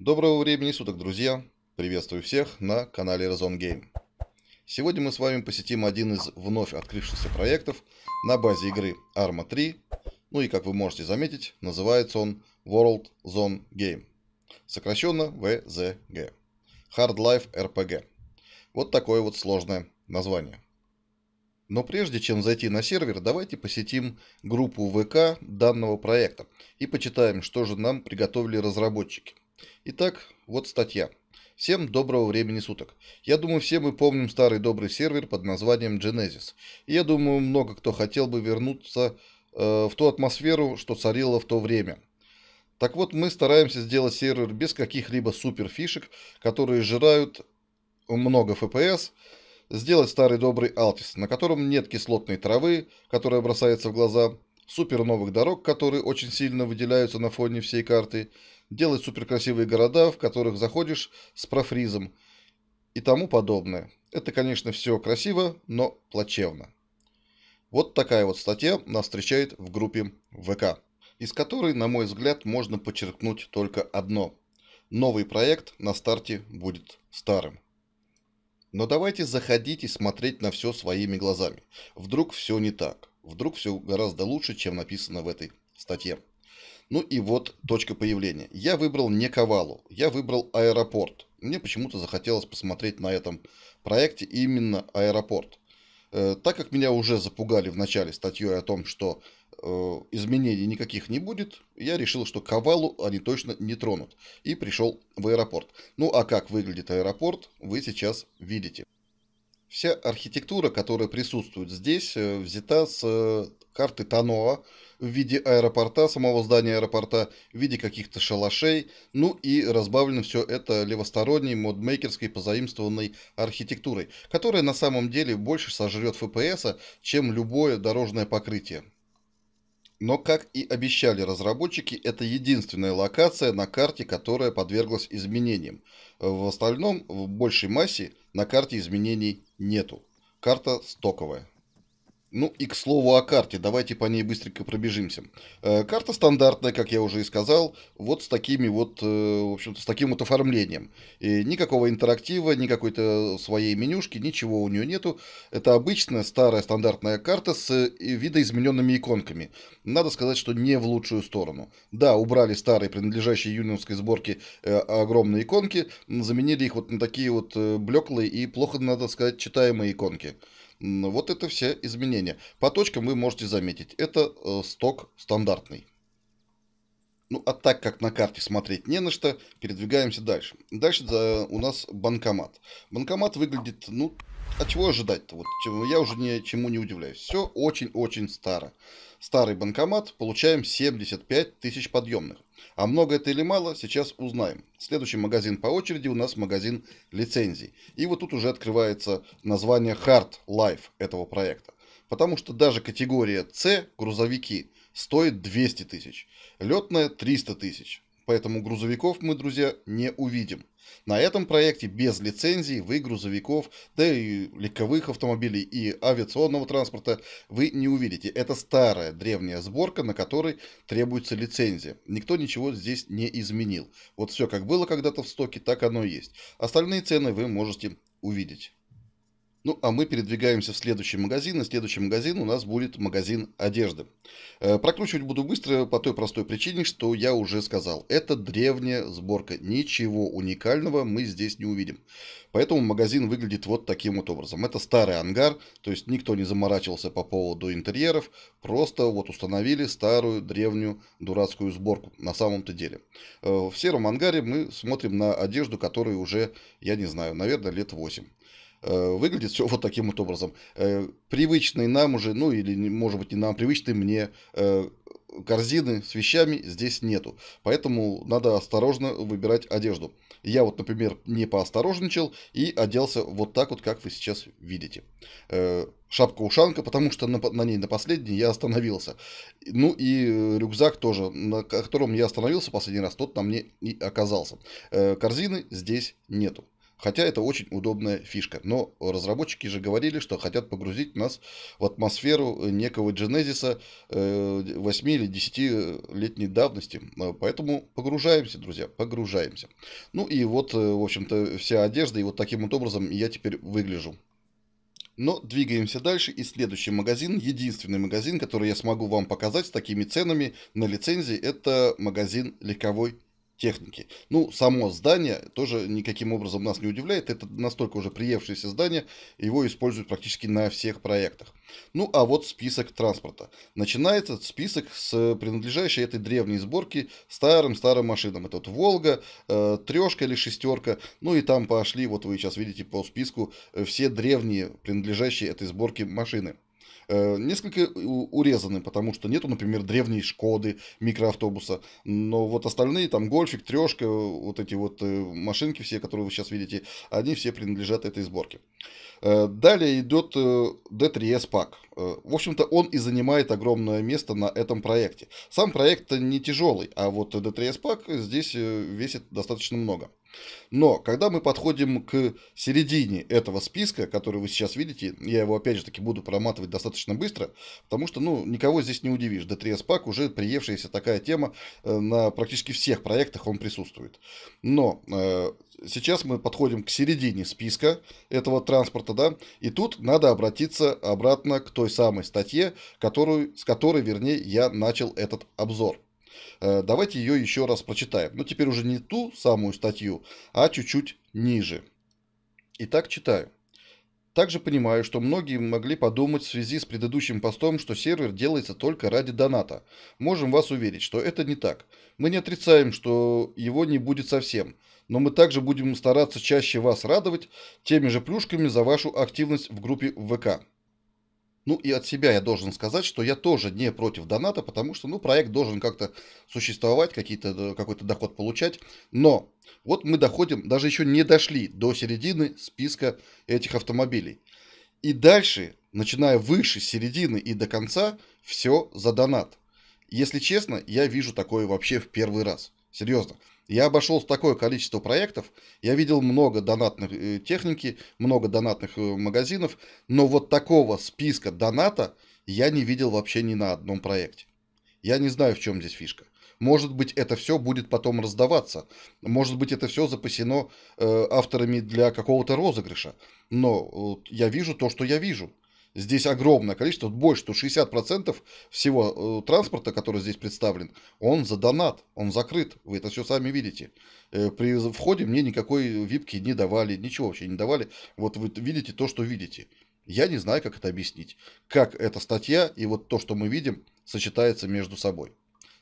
Доброго времени суток, друзья! Приветствую всех на канале Razon Game. Сегодня мы с вами посетим один из вновь открывшихся проектов на базе игры Arma 3. Ну и, как вы можете заметить, называется он World Zone Game, сокращенно VZG. Hard Life RPG. Вот такое вот сложное название. Но прежде чем зайти на сервер, давайте посетим группу ВК данного проекта и почитаем, что же нам приготовили разработчики – Итак, вот статья. Всем доброго времени суток. Я думаю, все мы помним старый добрый сервер под названием Genesis. И я думаю, много кто хотел бы вернуться э, в ту атмосферу, что царила в то время. Так вот, мы стараемся сделать сервер без каких-либо супер фишек, которые жирают много FPS, сделать старый добрый Altis, на котором нет кислотной травы, которая бросается в глаза, супер новых дорог, которые очень сильно выделяются на фоне всей карты, делать супер красивые города, в которых заходишь с профризом и тому подобное. Это, конечно, все красиво, но плачевно. Вот такая вот статья нас встречает в группе ВК, из которой, на мой взгляд, можно подчеркнуть только одно. Новый проект на старте будет старым. Но давайте заходить и смотреть на все своими глазами. Вдруг все не так. Вдруг все гораздо лучше, чем написано в этой статье. Ну и вот точка появления. Я выбрал не Ковалу, я выбрал аэропорт. Мне почему-то захотелось посмотреть на этом проекте именно аэропорт. Э, так как меня уже запугали в начале статьей о том, что э, изменений никаких не будет, я решил, что Ковалу они точно не тронут. И пришел в аэропорт. Ну а как выглядит аэропорт, вы сейчас видите. Вся архитектура, которая присутствует здесь, э, взята с э, карты Таноа в виде аэропорта, самого здания аэропорта, в виде каких-то шалашей, ну и разбавлено все это левосторонней модмейкерской позаимствованной архитектурой, которая на самом деле больше сожрет FPS, чем любое дорожное покрытие. Но, как и обещали разработчики, это единственная локация на карте, которая подверглась изменениям. В остальном, в большей массе, на карте изменений нету. Карта стоковая. Ну и к слову о карте, давайте по ней быстренько пробежимся. Э, карта стандартная, как я уже и сказал, вот с такими вот, э, в общем-то, с таким вот оформлением. И никакого интерактива, никакой то своей менюшки, ничего у нее нету. Это обычная старая стандартная карта с э, видоизмененными иконками. Надо сказать, что не в лучшую сторону. Да, убрали старые, принадлежащие юнионской сборке, огромные иконки, заменили их вот на такие вот блеклые и плохо, надо сказать, читаемые иконки. Вот это все изменения. По точкам вы можете заметить, это э, сток стандартный. Ну, а так как на карте смотреть не на что, передвигаемся дальше. Дальше да, у нас банкомат. Банкомат выглядит, ну, а чего ожидать-то? Вот, я уже ни чему не удивляюсь. Все очень-очень старо. Старый банкомат, получаем 75 тысяч подъемных. А много это или мало, сейчас узнаем. Следующий магазин по очереди у нас магазин лицензий. И вот тут уже открывается название Hard Life этого проекта. Потому что даже категория C, грузовики, стоит 200 тысяч. Летная 300 тысяч поэтому грузовиков мы, друзья, не увидим. На этом проекте без лицензии вы грузовиков, да и легковых автомобилей и авиационного транспорта вы не увидите. Это старая древняя сборка, на которой требуется лицензия. Никто ничего здесь не изменил. Вот все как было когда-то в стоке, так оно и есть. Остальные цены вы можете увидеть. Ну, а мы передвигаемся в следующий магазин, и следующий магазин у нас будет магазин одежды. Э, прокручивать буду быстро по той простой причине, что я уже сказал. Это древняя сборка, ничего уникального мы здесь не увидим. Поэтому магазин выглядит вот таким вот образом. Это старый ангар, то есть никто не заморачивался по поводу интерьеров, просто вот установили старую древнюю дурацкую сборку на самом-то деле. Э, в сером ангаре мы смотрим на одежду, которой уже, я не знаю, наверное, лет 8. Э, выглядит все вот таким вот образом. Э, привычные нам уже, ну или, может быть, не нам, привычные мне э, корзины с вещами здесь нету. Поэтому надо осторожно выбирать одежду. Я вот, например, не поосторожничал и оделся вот так вот, как вы сейчас видите. Шапка-ушанка, потому что на, на ней на последней я остановился. Ну и рюкзак тоже, на котором я остановился последний раз, тот на мне и оказался. Корзины здесь нету. Хотя это очень удобная фишка. Но разработчики же говорили, что хотят погрузить нас в атмосферу э, некого Genesis 8 э, или 10 э, летней давности. Поэтому погружаемся, друзья, погружаемся. Ну и вот, в общем-то, вся одежда. И вот таким вот образом я теперь выгляжу. Но двигаемся дальше, и следующий магазин, единственный магазин, который я смогу вам показать с такими ценами на лицензии, это магазин легковой техники. Ну, само здание тоже никаким образом нас не удивляет. Это настолько уже приевшееся здание, его используют практически на всех проектах. Ну, а вот список транспорта. Начинается список с принадлежащей этой древней сборки старым-старым машинам. Это вот «Волга», э, «Трешка» или «Шестерка». Ну, и там пошли, вот вы сейчас видите по списку, э, все древние принадлежащие этой сборке машины. Э, несколько э, урезаны, потому что нету, например, древней Шкоды, микроавтобуса, но вот остальные, там, Гольфик, Трешка, вот эти вот э, машинки все, которые вы сейчас видите, они все принадлежат этой сборке. Далее идет D3S пак. Э, в общем-то, он и занимает огромное место на этом проекте. Сам проект не тяжелый, а вот D3S Pack здесь э, весит достаточно много. Но когда мы подходим к середине этого списка, который вы сейчас видите, я его опять же таки буду проматывать достаточно быстро, потому что, ну, никого здесь не удивишь. D3S Pack уже приевшаяся такая тема, э, на практически всех проектах он присутствует. Но сейчас мы подходим к середине списка этого транспорта, да, и тут надо обратиться обратно к той самой статье, которую, с которой, вернее, я начал этот обзор. Э, давайте ее еще раз прочитаем. Но ну, теперь уже не ту самую статью, а чуть-чуть ниже. Итак, читаю. Также понимаю, что многие могли подумать в связи с предыдущим постом, что сервер делается только ради доната. Можем вас уверить, что это не так. Мы не отрицаем, что его не будет совсем но мы также будем стараться чаще вас радовать теми же плюшками за вашу активность в группе ВК. Ну и от себя я должен сказать, что я тоже не против доната, потому что ну, проект должен как-то существовать, какие-то, э, какой-то доход получать. Но вот мы доходим, даже еще не дошли до середины списка этих автомобилей. И дальше, начиная выше середины и до конца, все за донат. Если честно, я вижу такое вообще в первый раз. Серьезно. Я обошел такое количество проектов, я видел много донатных э, техники, много донатных э, магазинов, но вот такого списка доната я не видел вообще ни на одном проекте. Я не знаю, в чем здесь фишка. Может быть, это все будет потом раздаваться. Может быть, это все запасено э, авторами для какого-то розыгрыша. Но э, я вижу то, что я вижу здесь огромное количество, больше, что 60% всего э, транспорта, который здесь представлен, он за донат, он закрыт, вы это все сами видите. Э, при входе мне никакой випки не давали, ничего вообще не давали, вот вы видите то, что видите. Я не знаю, как это объяснить, как эта статья и вот то, что мы видим, сочетается между собой.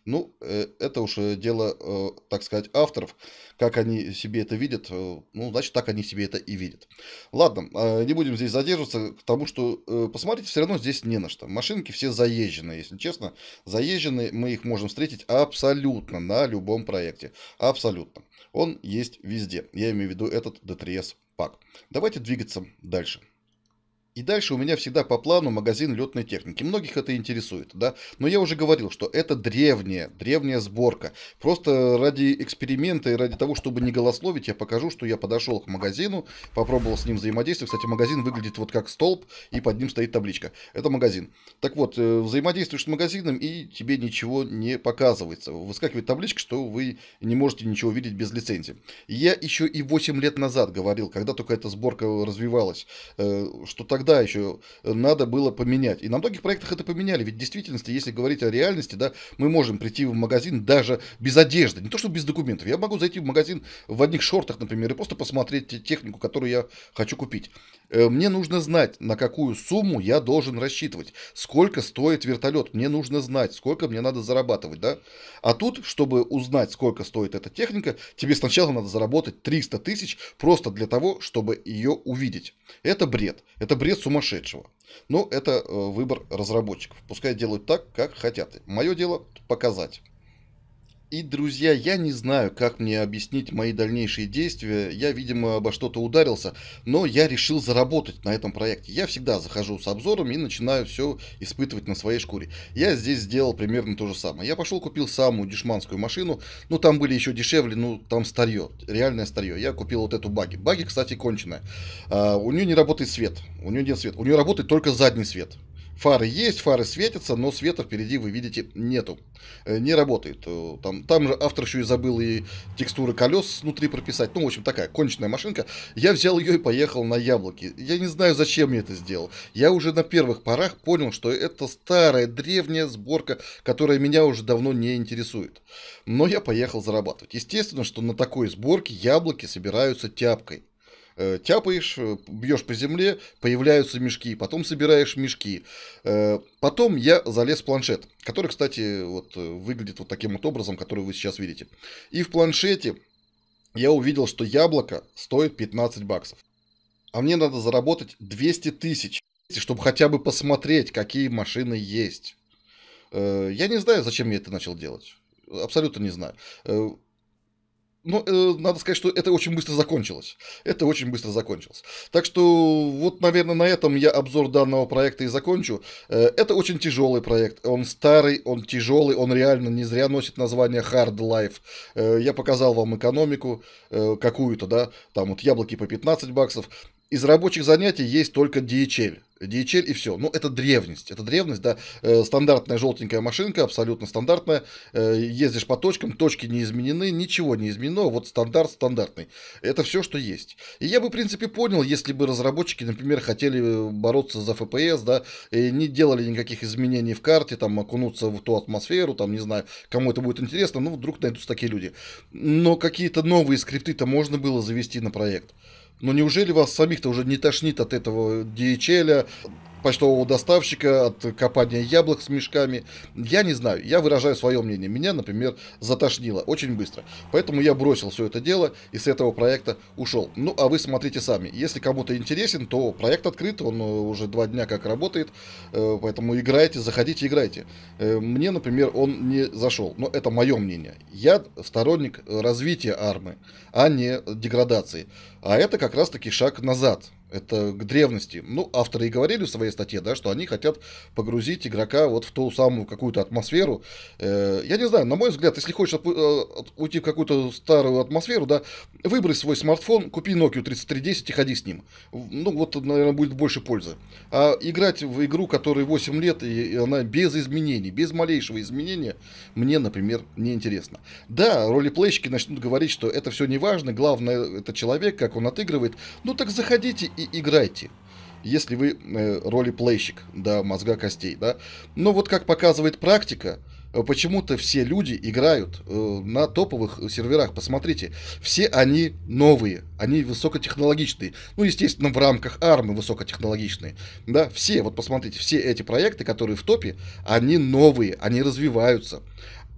Ну, э, это уж дело, э, так сказать, авторов, как они себе это видят, э, ну, значит, так они себе это и видят. Ладно, а, не будем здесь задерживаться, потому что посмотрите, все равно здесь не на что. Машинки все заезженные, если честно, заезженные, мы их можем встретить абсолютно на любом проекте, абсолютно. Он есть везде, я имею в виду этот D3S пак. Давайте двигаться дальше. И дальше у меня всегда по плану магазин летной техники. Многих это интересует, да. Но я уже говорил, что это древняя, древняя сборка. Просто ради эксперимента и ради того, чтобы не голословить, я покажу, что я подошел к магазину, попробовал с ним взаимодействовать. Кстати, магазин выглядит вот как столб, и под ним стоит табличка. Это магазин. Так вот, э, взаимодействуешь с магазином, и тебе ничего не показывается. Выскакивает табличка, что вы не можете ничего видеть без лицензии. Я еще и 8 лет назад говорил, когда только эта сборка развивалась, э, что тогда тогда еще э, надо было поменять. И на многих проектах это поменяли. Ведь в действительности, если говорить о реальности, да, мы можем прийти в магазин даже без одежды. Не то, что без документов. Я могу зайти в магазин в одних шортах, например, и просто посмотреть технику, которую я хочу купить. Э, мне нужно знать, на какую сумму я должен рассчитывать, сколько стоит вертолет, мне нужно знать, сколько мне надо зарабатывать, да? А тут, чтобы узнать, сколько стоит эта техника, тебе сначала надо заработать 300 тысяч просто для того, чтобы ее увидеть. Это бред, это бред сумасшедшего. Но это э, выбор разработчиков. Пускай делают так, как хотят. Мое дело показать. И, друзья, я не знаю, как мне объяснить мои дальнейшие действия. Я, видимо, обо что-то ударился, но я решил заработать на этом проекте. Я всегда захожу с обзором и начинаю все испытывать на своей шкуре. Я здесь сделал примерно то же самое. Я пошел купил самую дешманскую машину. Ну, там были еще дешевле, ну, там старье, реальное старье. Я купил вот эту баги. Баги, кстати, конченая. А, у нее не работает свет. У нее нет света. У нее работает только задний свет. Фары есть, фары светятся, но света впереди вы видите нету. Э, не работает. Э, там, там же автор еще и забыл и текстуры колес внутри прописать. Ну, в общем, такая конченная машинка. Я взял ее и поехал на яблоки. Я не знаю, зачем я это сделал. Я уже на первых порах понял, что это старая древняя сборка, которая меня уже давно не интересует. Но я поехал зарабатывать. Естественно, что на такой сборке яблоки собираются тяпкой. Э, тяпаешь, э, бьешь по земле, появляются мешки, потом собираешь мешки. Э, потом я залез в планшет, который, кстати, вот выглядит вот таким вот образом, который вы сейчас видите. И в планшете я увидел, что яблоко стоит 15 баксов. А мне надо заработать 200 тысяч, чтобы хотя бы посмотреть, какие машины есть. Я не знаю, зачем я это начал делать. Абсолютно не знаю но ну, э, надо сказать, что это очень быстро закончилось. Это очень быстро закончилось. Так что вот, наверное, на этом я обзор данного проекта и закончу. Э, это очень тяжелый проект. Он старый, он тяжелый, он реально не зря носит название Hard Life. Э, я показал вам экономику э, какую-то, да, там вот яблоки по 15 баксов из рабочих занятий есть только DHL. DHL и все. Ну, это древность. Это древность, да. Э, стандартная желтенькая машинка, абсолютно стандартная. Э, ездишь по точкам, точки не изменены, ничего не изменено. Вот стандарт стандартный. Это все, что есть. И я бы, в принципе, понял, если бы разработчики, например, хотели э, бороться за FPS, да, и не делали никаких изменений в карте, там, окунуться в ту атмосферу, там, не знаю, кому это будет интересно, ну, вдруг найдутся такие люди. Но какие-то новые скрипты-то можно было завести на проект. Но ну, неужели вас самих-то уже не тошнит от этого DHL? почтового доставщика, от копания яблок с мешками. Я не знаю, я выражаю свое мнение. Меня, например, затошнило очень быстро. Поэтому я бросил все это дело и с этого проекта ушел. Ну, а вы смотрите сами. Если кому-то интересен, то проект открыт, он э, уже два дня как работает, э, поэтому играйте, заходите, играйте. Э, мне, например, он не зашел, но это мое мнение. Я сторонник развития армы, а не деградации. А это как раз-таки шаг назад это к древности. Ну, авторы и говорили в своей статье, да, что они хотят погрузить игрока вот в ту самую какую-то атмосферу. Э, я не знаю, на мой взгляд, если хочешь э, уйти в какую-то старую атмосферу, да, выбрось свой смартфон, купи Nokia 3310 и ходи с ним. Ну, вот, наверное, будет больше пользы. А играть в игру, которой 8 лет, и она без изменений, без малейшего изменения, мне, например, неинтересно. Да, ролеплейщики начнут говорить, что это все не важно, главное, это человек, как он отыгрывает. Ну, так заходите и играйте если вы э, ролеплейщик до да, мозга костей, да. Но вот как показывает практика, э, почему-то все люди играют э, на топовых серверах. Посмотрите, все они новые, они высокотехнологичные. Ну, естественно, в рамках армы высокотехнологичные. Да, все, вот посмотрите, все эти проекты, которые в топе, они новые, они развиваются.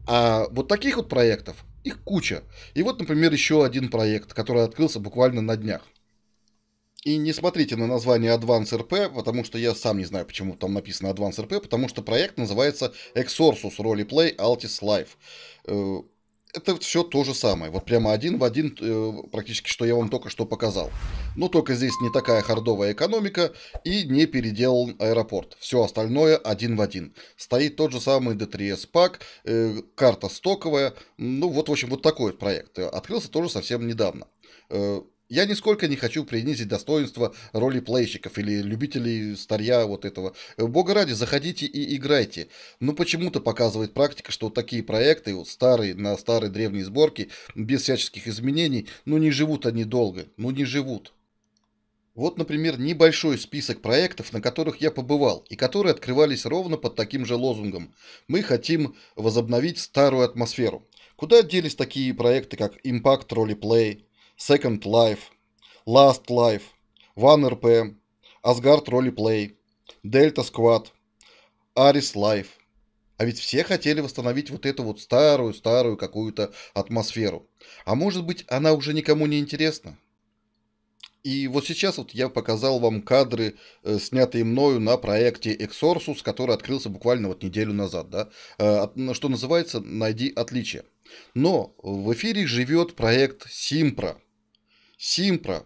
А вот таких вот проектов, их куча. И вот, например, еще один проект, который открылся буквально на днях. И не смотрите на название Advance RP, потому что я сам не знаю, почему там написано Advance RP, потому что проект называется Exorcus Roleplay Altis Life. Э, это все то же самое. Вот прямо один в один э, практически, что я вам только что показал. Но только здесь не такая хардовая экономика и не переделан аэропорт. Все остальное один в один. Стоит тот же самый D3S пак, э, карта стоковая. Ну вот, в общем, вот такой вот проект. Открылся тоже совсем недавно я нисколько не хочу принизить достоинство ролеплейщиков или любителей старья вот этого. Бога ради, заходите и играйте. Но ну, почему-то показывает практика, что такие проекты, вот старые, на старой древней сборке, без всяческих изменений, ну не живут они долго, ну не живут. Вот, например, небольшой список проектов, на которых я побывал, и которые открывались ровно под таким же лозунгом. Мы хотим возобновить старую атмосферу. Куда делись такие проекты, как Impact Roleplay, Second Life, Last Life, One RP, Asgard Roleplay, Delta Squad, Aris Life. А ведь все хотели восстановить вот эту вот старую-старую какую-то атмосферу. А может быть, она уже никому не интересна? И вот сейчас вот я показал вам кадры, э, снятые мною на проекте Exorcus, который открылся буквально вот неделю назад, да, э, что называется «Найди отличия». Но в эфире живет проект Симпра – Симпро,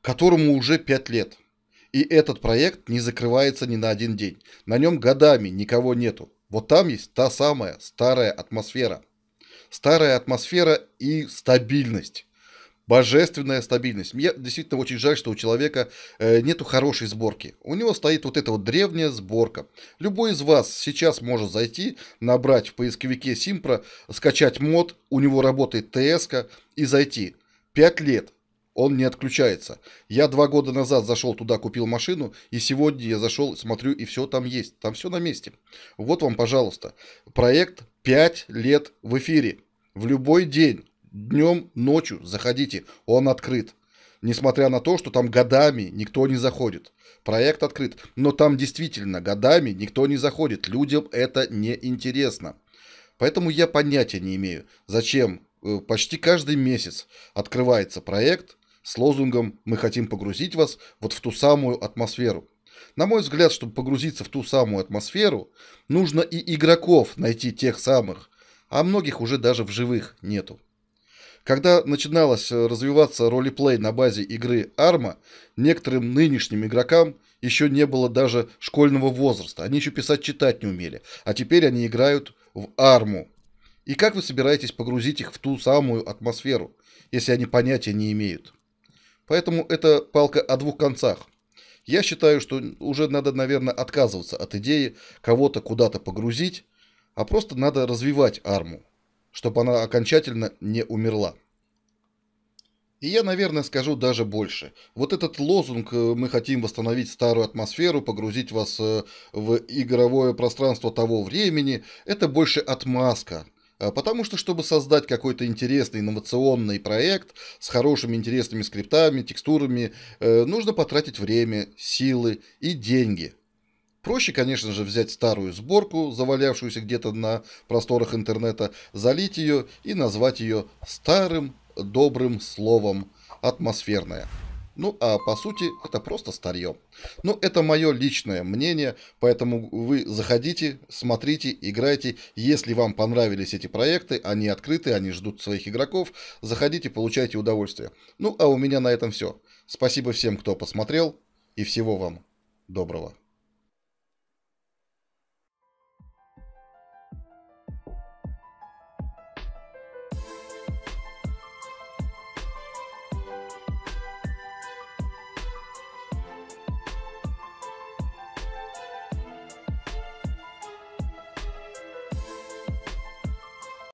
которому уже 5 лет. И этот проект не закрывается ни на один день. На нем годами никого нету. Вот там есть та самая старая атмосфера. Старая атмосфера и стабильность. Божественная стабильность. Мне действительно очень жаль, что у человека э, нету хорошей сборки. У него стоит вот эта вот древняя сборка. Любой из вас сейчас может зайти, набрать в поисковике Симпро, скачать мод, у него работает ТСК и зайти. 5 лет он не отключается. Я два года назад зашел туда, купил машину, и сегодня я зашел, смотрю, и все там есть. Там все на месте. Вот вам, пожалуйста. Проект 5 лет в эфире. В любой день, днем, ночью заходите. Он открыт. Несмотря на то, что там годами никто не заходит. Проект открыт. Но там действительно годами никто не заходит. Людям это не интересно. Поэтому я понятия не имею, зачем э, почти каждый месяц открывается проект – с лозунгом «Мы хотим погрузить вас вот в ту самую атмосферу». На мой взгляд, чтобы погрузиться в ту самую атмосферу, нужно и игроков найти тех самых, а многих уже даже в живых нету. Когда начиналось э, развиваться ролеплей на базе игры Арма, некоторым нынешним игрокам еще не было даже школьного возраста, они еще писать-читать не умели, а теперь они играют в Арму. И как вы собираетесь погрузить их в ту самую атмосферу, если они понятия не имеют? Поэтому это палка о двух концах. Я считаю, что уже надо, наверное, отказываться от идеи кого-то куда-то погрузить, а просто надо развивать арму, чтобы она окончательно не умерла. И я, наверное, скажу даже больше. Вот этот лозунг э, «Мы хотим восстановить старую атмосферу, погрузить вас э, в игровое пространство того времени» – это больше отмазка, а потому что, чтобы создать какой-то интересный инновационный проект с хорошими интересными скриптами, текстурами, э, нужно потратить время, силы и деньги. Проще, конечно же, взять старую сборку, завалявшуюся где-то на просторах интернета, залить ее и назвать ее старым добрым словом «атмосферная». Ну, а по сути, это просто старье. Ну, это мое личное мнение, поэтому вы заходите, смотрите, играйте. Если вам понравились эти проекты, они открыты, они ждут своих игроков, заходите, получайте удовольствие. Ну, а у меня на этом все. Спасибо всем, кто посмотрел, и всего вам доброго.